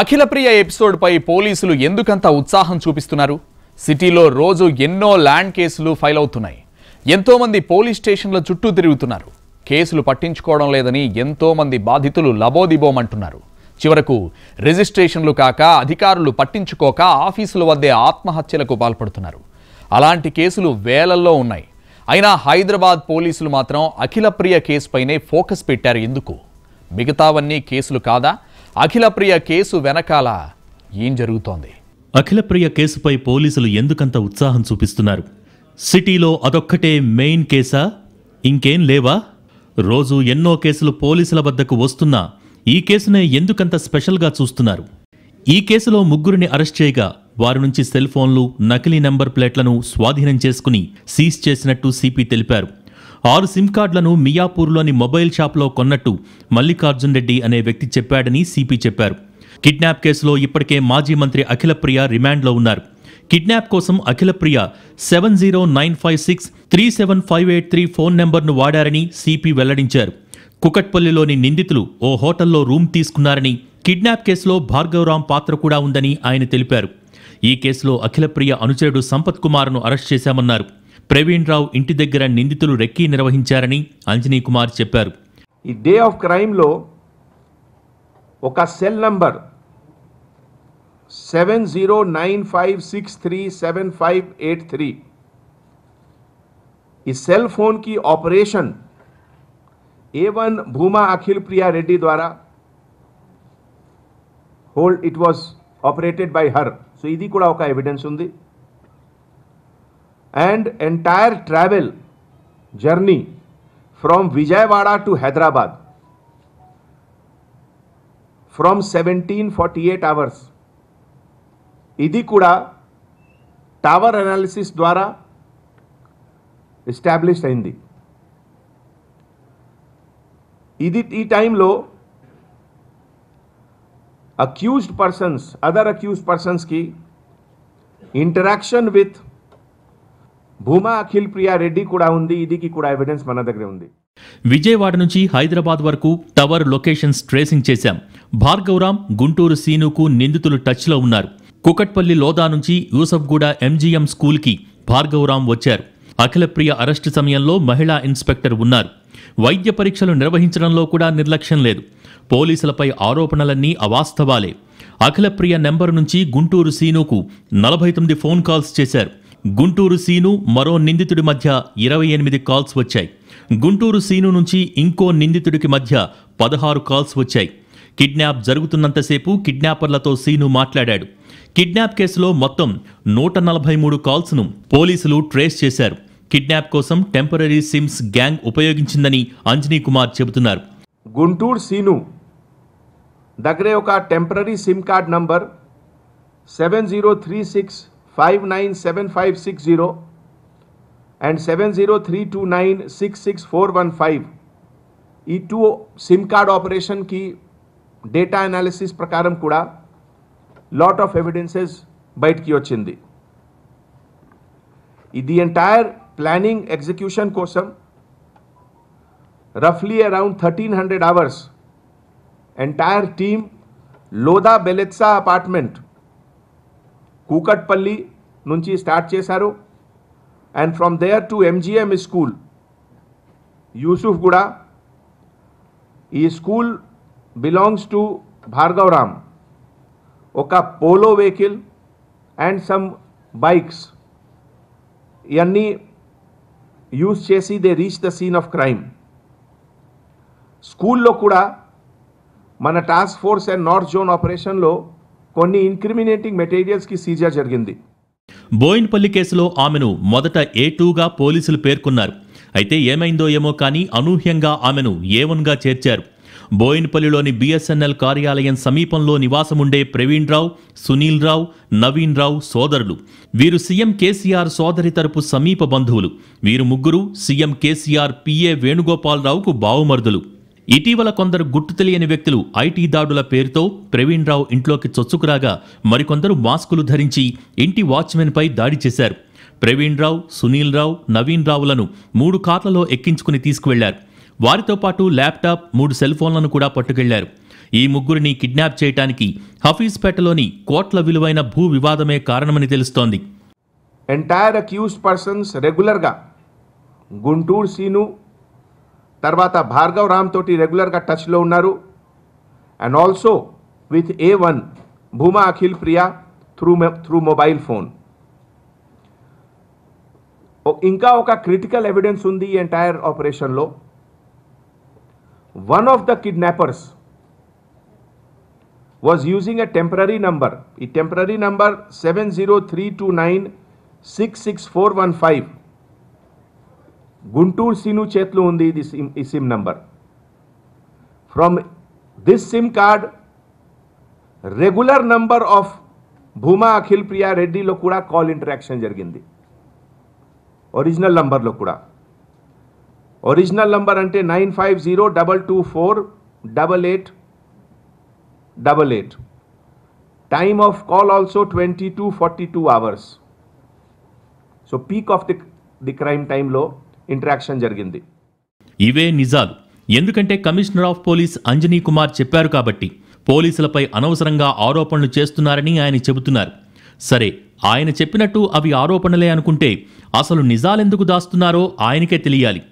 అఖిలప్రియ ఎపిసోడ్పై పోలీసులు ఎందుకంత ఉత్సాహం చూపిస్తున్నారు సిటీలో రోజు ఎన్నో ల్యాండ్ కేసులు ఫైల్ అవుతున్నాయి ఎంతోమంది పోలీస్ స్టేషన్ల చుట్టూ తిరుగుతున్నారు కేసులు పట్టించుకోవడం లేదని ఎంతోమంది బాధితులు లబోదిబోమంటున్నారు చివరకు రిజిస్ట్రేషన్లు కాక అధికారులు పట్టించుకోక ఆఫీసుల వద్దే ఆత్మహత్యలకు పాల్పడుతున్నారు అలాంటి కేసులు వేలల్లో ఉన్నాయి అయినా హైదరాబాద్ పోలీసులు మాత్రం అఖిలప్రియ కేసుపైనే ఫోకస్ పెట్టారు ఎందుకు మిగతావన్నీ కేసులు కాదా అఖిలప్రియ కేసు వెనకాల ఏం జరుగుతోంది అఖిలప్రియ కేసుపై పోలీసులు ఎందుకంత ఉత్సాహం చూపిస్తున్నారు సిటీలో అదొక్కటే మెయిన్ కేసా ఇంకేం లేవా రోజు ఎన్నో కేసులు పోలీసుల వద్దకు వస్తున్నా ఈ కేసునే ఎందుకంత స్పెషల్గా చూస్తున్నారు ఈ కేసులో ముగ్గురిని అరెస్ట్ చేయగా వారి నుంచి సెల్ ఫోన్లు నకిలీ నెంబర్ ప్లేట్లను స్వాధీనం చేసుకుని సీజ్ చేసినట్టు సిపి తెలిపారు ఆరు సిమ్ కార్డులను మియాపూర్లోని మొబైల్ షాప్లో కొన్నట్టు మల్లికార్జున్ రెడ్డి అనే వ్యక్తి చెప్పాడని సిపి చెప్పారు కిడ్నాప్ కేసులో ఇప్పటికే మాజీ మంత్రి అఖిలప్రియ రిమాండ్లో ఉన్నారు కిడ్నాప్ కోసం Akhilapriya seven zero nine five six three seven five eight three phone నెంబర్ను వాడారని సిపి వెల్లడించారు కుకట్పల్లిలోని నిందితులు ఓ హోటల్లో రూమ్ తీసుకున్నారని కిడ్నాప్ కేసులో భార్గవరాం పాత్ర కూడా ఉందని ఆయన తెలిపారు ఈ కేసులో అఖిలప్రియ అనుచరుడు సంపత్ కుమార్ను అరెస్ట్ చేశామన్నారు ప్రవీణ్ రావు ఇంటి దగ్గర నిందితులు రెక్కీ నిర్వహించారని అంజనీ కుమార్ చెప్పారు ఈ డే ఆఫ్ క్రైమ్లో ఒక cell number seven zero nine five six three seven five eight three ఈ సెల్ ఫోన్ కి operation A one Bhuma Akhil Priya Reddy ద్వారా hold it was operated by her so ఇది కూడా ఒక ఎవిడెన్స్ ఉంది and entire travel journey from Vijayawada to Hyderabad from 1748 forty eight hours इधी tower analysis द्वारा establish time accused persons other accused person की interaction with Bhuma Akhil Priya Reddy కూడా ఉంది ఇదికి కూడా ఎవిడెన్స్ మన దగ్గర ఉంది విజయవాడ నుంచి హైదరాబాద్ వరకు టవర్ లొకేషన్స్ ట్రేసింగ్ చేశాం భార్గవరామ్ గుంటూరు సీనుకు నిందితులు టచ్లో ఉన్నారు కుకట్పల్లి లోదా నుంచి యూసఫ్గూడ ఎంజీఎం స్కూల్కి భార్గవరామ్ వచ్చారు అఖిలప్రియ అరెస్టు సమయంలో మహిళా ఇన్స్పెక్టర్ ఉన్నారు వైద్య పరీక్షలు నిర్వహించడంలో కూడా నిర్లక్ష్యం లేదు పోలీసులపై ఆరోపణలన్నీ అవాస్తవాలే అఖిలప్రియ నెంబర్ నుంచి గుంటూరు సీనుకు నలభై తొమ్మిది ఫోన్ కాల్స్ చేశారు గుంటూరు సీను మరో నిందితుడి మధ్య ఇరవై ఎనిమిది కాల్స్ వచ్చాయి గుంటూరు సీను నుంచి ఇంకో నిందితుడికి మధ్య పదహారు కాల్స్ వచ్చాయి కిడ్నాప్ జరుగుతున్నంతసేపు కిడ్నాపర్లతో సీను మాట్లాడాడు కిడ్నాప్ కేసులో మొత్తం నూట నలభై మూడు కాల్స్ను పోలీసులు ట్రేస్ చేశారు కిడ్నాప్ కోసం టెంపరీ సిమ్స్ గ్యాంగ్ ఉపయోగించిందని అంజనీ కుమార్ చెబుతున్నారు గుంటూరు సీను దగ్గరే ఒక temporary sim card number seven zero three six five nine seven five six zero and seven zero three two nine six six four one five ई टू सिम कार्ड ऑपरेशन की data analysis प्रकार lot of evidence बैठक the entire planning execution कोसम रफ्ली around thirteen hundred hours entire team Lodha Bellezza apartment Kukatpally నుంచి start చేశారు and from there to MGM school Yousufguda ఈ school belongs to Bhargavram ఒక Polo vehicle and some bikes ఎన్ని use చేసి the reach the scene of crime school లో కూడా మన task force and north zone operation లో కొన్ని ఇన్క్రిమినేటింగ్ మెటీరియల్స్కి సీజర్ జరిగింది బోయిన్పల్లి కేసులో ఆమెను మొదట ఏ టూగా పోలీసులు పేర్కొన్నారు అయితే ఏమైందో ఏమో కానీ అనూహ్యంగా ఆమెను ఏ వన్గా చేర్చారు బోయిన్పల్లిలోని బీఎస్ఎన్ఎల్ కార్యాలయం సమీపంలో నివాసముండే ప్రవీణ్ రావు సునీల్ రావు నవీన్ రావు సోదరులు వీరు సీఎం కేసీఆర్ సోదరి తరపు సమీప బంధువులు వీరు ముగ్గురు సీఎం కేసీఆర్ పిఏ వేణుగోపాలరావుకు బావుమరుదులు ఇటీవల కొందరు గుర్తు తెలియని వ్యక్తులు ఐటీ దాడుల పేరుతో ప్రవీణ్ రావు ఇంట్లోకి చొచ్చుకురాగా మరికొందరు మాస్కులు ధరించి ఇంటి వాచ్మెన్పై దాడి చేశారు ప్రవీణ్ రావు సునీల్ రావు నవీన్ రావులను మూడు కార్లలో ఎక్కించుకుని తీసుకువెళ్లారు వారితో పాటు ల్యాప్టాప్ మూడు సెల్ ఫోన్లను కూడా పట్టుకెళ్లారు ఈ ముగ్గురిని కిడ్నాప్ చేయడానికి హఫీజ్పేటలోని కోట్ల విలువైన భూ వివాదమే కారణమని తెలుస్తోంది ఎంటైర్ అక్యూస్డ్ పర్సన్స్ రెగ్యులర్గా గుంటూరు సీను తర్వాత భార్గవ్ రామ్ తోటి రెగ్యులర్గా టచ్లో ఉన్నారు and also with A one Bhuma Akhil Priya through through mobile phone ఇంకా ఒక క్రిటికల్ ఎవిడెన్స్ ఉంది ఈ ఎంటైర్ ఆపరేషన్లో one of the kidnappers was using a temporary number. A temporary number 70329 66415 Guntur Seenu चेत सिम नंबर फ्रम दिशम card regular number of Bhuma Akhil Priya Reddy call interaction जी original number original number अंत नये five zero double two four double eight double eight time of call आलो twenty two forty two hours so peak of the crime time interaction జరిగింది ఇవే నిజాలు ఎందుకంటే commissioner of police Anjani Kumar చెప్పారు కాబట్టి పోలీసులపై అనవసరంగా ఆరోపణలు చేస్తున్నారని ఆయన చెబుతున్నారు సరే ఆయన చెప్పినట్టు అవి ఆరోపణలే అనుకుంటే అసలు నిజాలెందుకు దాస్తున్నారో ఆయనకే తెలియాలి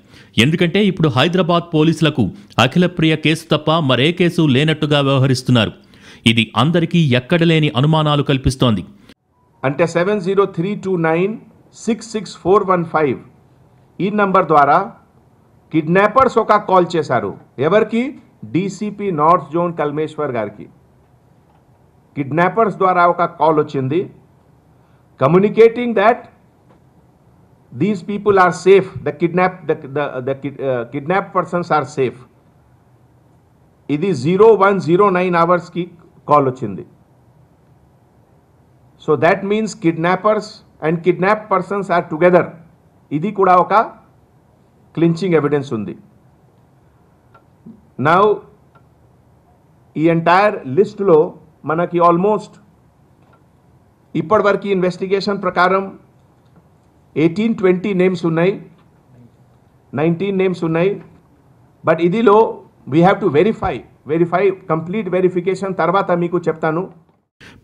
ఎందుకంటే ఇప్పుడు హైదరాబాద్ పోలీసులకు అఖిలప్రియ కేసు తప్ప మరే కేసు లేనట్టుగా వ్యవహరిస్తున్నారు ఇది అందరికీ ఎక్కడ లేని అనుమానాలు కల్పిస్తోంది అంటే seven zero three two nine six six four one five ఈ నంబర్ ద్వారా కిడ్నాపర్స్ ఔక కాల్ చేశారు ఎవర్కి డీసీపీ నార్త్ జోన్ కల్మేশ্বর గారికి కిడ్నాపర్స్ ద్వారా ఔక కాల్ వచ్చింది communicating that these people are safe the kidnap the the kidnap persons are safe ఇది 0109 అవర్స్ కి కాల్ వచ్చింది so that means kidnappers and kidnap persons are together ఇది కూడా ఒక క్లించింగ్ ఎవిడెన్స్ ఉంది నౌ ఈ ఎంటైర్ లిస్టులో మనకి ఆల్మోస్ట్ ఇప్పటివరకు ఇన్వెస్టిగేషన్ ప్రకారం ఎయిటీన్ ట్వంటీ నేమ్స్ ఉన్నాయి నైన్టీన్ నేమ్స్ ఉన్నాయి బట్ ఇదిలో we have to verify verify complete verification తర్వాత మీకు చెప్తాను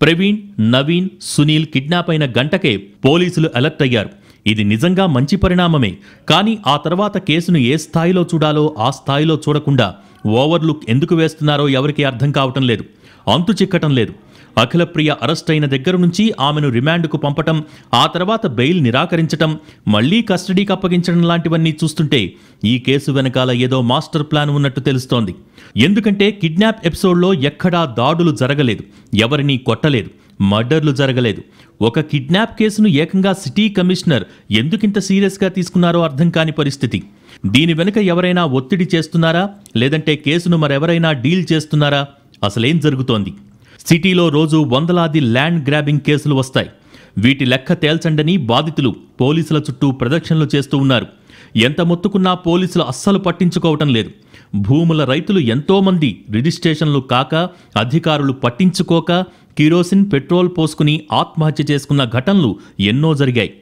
ప్రవీణ్ నవీన్ సునీల్ కిడ్నాప్ అయిన గంటకే పోలీసులు అలర్ట్ అయ్యారు ఇది నిజంగా మంచి పరిణామమే కానీ ఆ తర్వాత కేసును ఏ స్థాయిలో చూడాలో ఆ స్థాయిలో చూడకుండా ఓవర్లుక్ ఎందుకు వేస్తున్నారో ఎవరికీ అర్థం కావటం లేదు అంతు చిక్కటం లేదు అఖిలప్రియ అరెస్ట్ అయిన దగ్గర నుంచి ఆమెను రిమాండ్కు పంపటం ఆ తర్వాత బెయిల్ నిరాకరించటం మళ్లీ కస్టడీకి అప్పగించడం లాంటివన్నీ చూస్తుంటే ఈ కేసు వెనకాల ఏదో మాస్టర్ ప్లాన్ ఉన్నట్టు తెలుస్తోంది ఎందుకంటే కిడ్నాప్ ఎపిసోడ్లో ఎక్కడా దాడులు జరగలేదు ఎవరినీ కొట్టలేదు మర్డర్లు జరగలేదు ఒక కిడ్నాప్ కేసును ఏకంగా సిటీ కమిషనర్ ఎందుకింత సీరియస్గా తీసుకున్నారో అర్థం కాని పరిస్థితి దీని వెనుక ఎవరైనా ఒత్తిడి చేస్తున్నారా లేదంటే కేసును మరెవరైనా డీల్ చేస్తున్నారా అసలేం జరుగుతోంది సిటీలో రోజు వందలాది ల్యాండ్ గ్రాబింగ్ కేసులు వస్తాయి వీటి లెక్క తేల్చండని బాధితులు పోలీసుల చుట్టూ ప్రదక్షిణలు చేస్తూ ఉన్నారు ఎంత మొత్తుకున్నా పోలీసులు అస్సలు పట్టించుకోవటం లేదు భూముల రైతులు ఎంతోమంది రిజిస్ట్రేషన్లు కాక అధికారులు పట్టించుకోక కిరోసిన్ పెట్రోల్ పోసుకుని ఆత్మహత్య చేసుకున్న ఘటనలు ఎన్నో జరిగాయి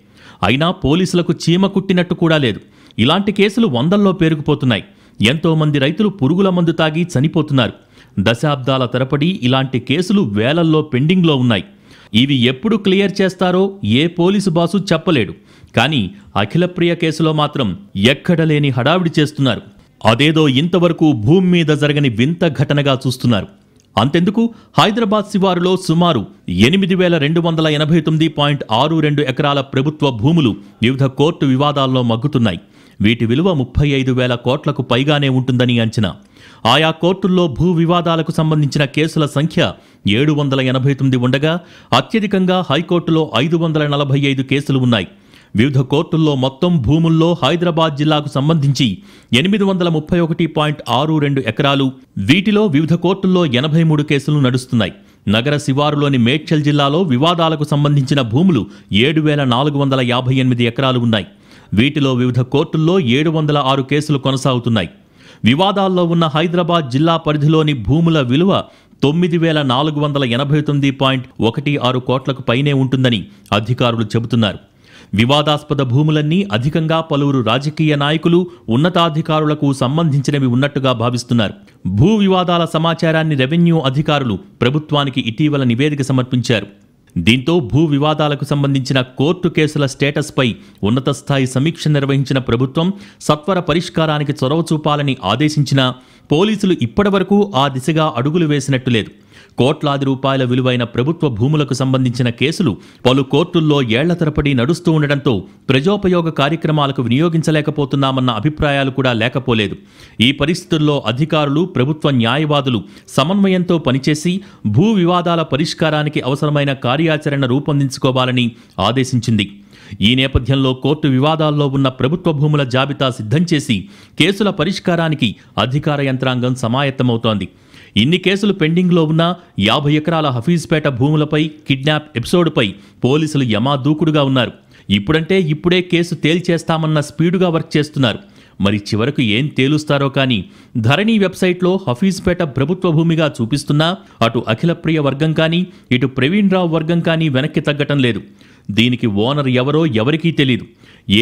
అయినా పోలీసులకు చీమ కుట్టినట్టు కూడా లేదు ఇలాంటి కేసులు వందల్లో పేరుకుపోతున్నాయి ఎంతోమంది రైతులు పురుగుల మందు తాగి చనిపోతున్నారు దశాబ్దాల తరపడి ఇలాంటి కేసులు వేలల్లో పెండింగ్లో ఉన్నాయి ఇవి ఎప్పుడు క్లియర్ చేస్తారో ఏ పోలీసు బాసు చెప్పలేడు కానీ అఖిలప్రియ కేసులో మాత్రం ఎక్కడలేని హడావిడి చేస్తున్నారు అదేదో ఇంతవరకు భూమి మీద జరగని వింత ఘటనగా చూస్తున్నారు అంతెందుకు హైదరాబాద్ శివారులో సుమారు ఎనిమిది వేల రెండు వందల ఎనభై తొమ్మిది పాయింట్ ఆరు రెండు ఎకరాల ప్రభుత్వ భూములు వివిధ కోర్టు వివాదాల్లో మగ్గుతున్నాయి వీటి విలువ ముప్పై ఐదు వేల కోట్లకు పైగానే ఉంటుందని అంచనా ఆయా కోర్టుల్లో భూ వివాదాలకు సంబంధించిన కేసుల సంఖ్య ఏడు వందల ఎనభై తొమ్మిది ఉండగా అత్యధికంగా హైకోర్టులో ఐదు వందల నలభై ఐదు కేసులు ఉన్నాయి వివిధ కోర్టుల్లో మొత్తం భూముల్లో హైదరాబాద్ జిల్లాకు సంబంధించి ఎనిమిది వందల ముప్పై ఒకటి పాయింట్ ఆరు రెండు ఎకరాలు వీటిలో వివిధ కోర్టుల్లో ఎనభై మూడు కేసులు నడుస్తున్నాయి నగర శివారులోని మేడ్చల్ జిల్లాలో వివాదాలకు సంబంధించిన భూములు ఏడు వేల నాలుగు వందల యాభై ఎనిమిది ఎకరాలు ఉన్నాయి వీటిలో వివిధ కోర్టుల్లో ఏడు వందల ఆరు కేసులు కొనసాగుతున్నాయి వివాదాల్లో ఉన్న హైదరాబాద్ జిల్లా పరిధిలోని భూముల విలువ తొమ్మిది వేల నాలుగు వందల ఎనభై తొమ్మిది పాయింట్ ఒకటి ఆరు కోట్లకు పైనే ఉంటుందని అధికారులు చెబుతున్నారు వివాదాస్పద భూములన్నీ అధికంగా పలువురు రాజకీయ నాయకులు ఉన్నతాధికారులకు సంబంధించినవి ఉన్నట్టుగా భావిస్తున్నారు భూ వివాదాల సమాచారాన్ని రెవెన్యూ అధికారులు ప్రభుత్వానికి ఇటీవల నివేదిక సమర్పించారు దీంతో భూ వివాదాలకు సంబంధించిన కోర్టు కేసుల స్టేటస్పై ఉన్నత స్థాయి సమీక్ష నిర్వహించిన ప్రభుత్వం సత్వర పరిష్కారానికి చొరవ చూపాలని ఆదేశించినా పోలీసులు ఇప్పటివరకు ఆ దిశగా అడుగులు వేసినట్టు లేదు కోట్లాది రూపాయల విలువైన ప్రభుత్వ భూములకు సంబంధించిన కేసులు పలు కోర్టుల్లో ఏళ్ల తరపడి నడుస్తూ ఉండడంతో ప్రజోపయోగ కార్యక్రమాలకు వినియోగించలేకపోతున్నామన్న అభిప్రాయాలు కూడా లేకపోలేదు ఈ పరిస్థితుల్లో అధికారులు ప్రభుత్వ న్యాయవాదులు సమన్వయంతో పనిచేసి భూ వివాదాల పరిష్కారానికి అవసరమైన కార్యాచరణ రూపొందించుకోవాలని ఆదేశించింది ఈ నేపథ్యంలో కోర్టు వివాదాల్లో ఉన్న ప్రభుత్వ భూముల జాబితా సిద్ధం చేసి కేసుల పరిష్కారానికి అధికార యంత్రాంగం సమాయత్తమవుతోంది ఇన్ని కేసులు పెండింగ్లో ఉన్న యాభై ఎకరాల హఫీజ్పేట భూములపై కిడ్నాప్ ఎపిసోడ్పై పోలీసులు యమా దూకుడుగా ఉన్నారు ఇప్పుడంటే ఇప్పుడే కేసు తేల్చేస్తామన్న స్పీడుగా వర్క్ చేస్తున్నారు మరి చివరకు ఏం తేలుస్తారో కానీ ధరణి వెబ్సైట్లో హఫీజ్పేట ప్రభుత్వ భూమిగా చూపిస్తున్నా అటు అఖిలప్రియ వర్గం కానీ ఇటు ప్రవీణ్ రావు వర్గం కానీ వెనక్కి తగ్గటం లేదు దీనికి ఓనర్ ఎవరో ఎవరికీ తెలియదు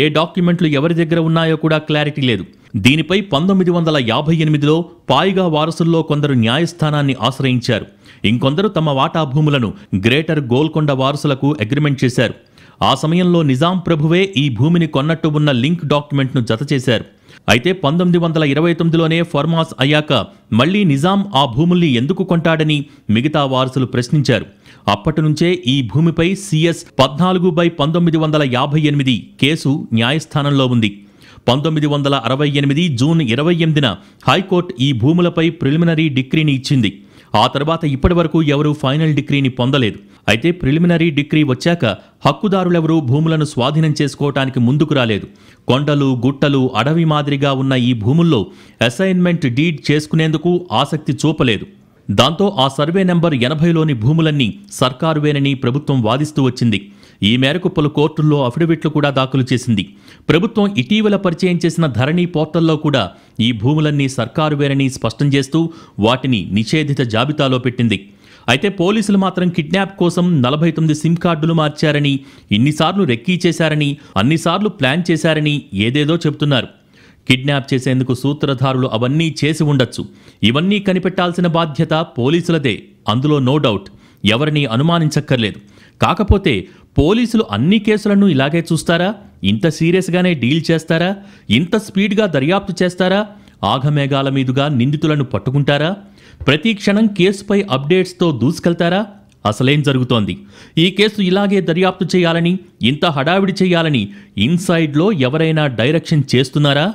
ఏ డాక్యుమెంట్లు ఎవరి దగ్గర ఉన్నాయో కూడా క్లారిటీ లేదు దీనిపై పంతొమ్మిది వందల యాభై ఎనిమిదిలో పాయిగా వారసుల్లో కొందరు న్యాయస్థానాన్ని ఆశ్రయించారు ఇంకొందరు తమ వాటా భూములను గ్రేటర్ గోల్కొండ వారసులకు అగ్రిమెంట్ చేశారు ఆ సమయంలో నిజాం ప్రభువే ఈ భూమిని కొన్నట్టు ఉన్న లింక్ డాక్యుమెంట్ను జతచేశారు అయితే పంతొమ్మిది వందల ఇరవై తొమ్మిదిలోనే ఫర్మాస్ అయ్యాక మళ్లీ నిజాం ఆ భూముల్ని ఎందుకు కొంటాడని మిగతా వారసులు ప్రశ్నించారు అప్పటి నుంచే ఈ భూమిపై సిఎస్ పద్నాలుగు బై పంతొమ్మిది వందల యాభై ఎనిమిది కేసు న్యాయస్థానంలో ఉంది పంతొమ్మిది వందల అరవై ఎనిమిది జూన్ ఇరవై ఎనిమిదిన హైకోర్టు ఈ భూములపై ప్రిలిమినరీ డిగ్రీని ఇచ్చింది ఆ తర్వాత ఇప్పటి వరకు ఎవరూ ఫైనల్ డిగ్రీని పొందలేదు అయితే ప్రిలిమినరీ డిగ్రీ వచ్చాక హక్కుదారులెవరూ భూములను స్వాధీనం చేసుకోవటానికి ముందుకు రాలేదు కొండలు గుట్టలు అడవి మాదిరిగా ఉన్న ఈ భూముల్లో అసైన్మెంట్ డీడ్ చేసుకునేందుకు ఆసక్తి చూపలేదు దాంతో ఆ సర్వే నెంబర్ ఎనభైలోని భూములన్నీ సర్కారువేనని ప్రభుత్వం వాదిస్తూ వచ్చింది ఈ మేరకు పలు కోర్టుల్లో అఫిడవిట్లు కూడా దాఖలు చేసింది ప్రభుత్వం ఇటీవల పరిచయం చేసిన ధరణి పోర్టల్లో కూడా ఈ భూములన్నీ సర్కారువేనని స్పష్టం చేస్తూ వాటిని నిషేధిత జాబితాలో పెట్టింది అయితే పోలీసులు మాత్రం కిడ్నాప్ కోసం నలభై తొమ్మిది సిమ్ కార్డులు మార్చారని ఇన్నిసార్లు రెక్కీ చేశారని అన్నిసార్లు ప్లాన్ చేశారని ఏదేదో చెబుతున్నారు కిడ్నాప్ చేసేందుకు సూత్రధారులు అవన్నీ చేసి ఉండొచ్చు ఇవన్నీ కనిపెట్టాల్సిన బాధ్యత పోలీసులదే అందులో నో డౌట్ ఎవరిని అనుమానించక్కర్లేదు కాకపోతే పోలీసులు అన్ని కేసులను ఇలాగే చూస్తారా ఇంత సీరియస్గానే డీల్ చేస్తారా ఇంత స్పీడ్గా దర్యాప్తు చేస్తారా ఆఘమేఘాల మీదుగా నిందితులను పట్టుకుంటారా ప్రతి క్షణం కేసుపై అప్డేట్స్తో దూసుకెళ్తారా అసలేం జరుగుతోంది ఈ కేసు ఇలాగే దర్యాప్తు చేయాలని ఇంత హడావిడి చేయాలని ఇన్సైడ్లో ఎవరైనా డైరెక్షన్ చేస్తున్నారా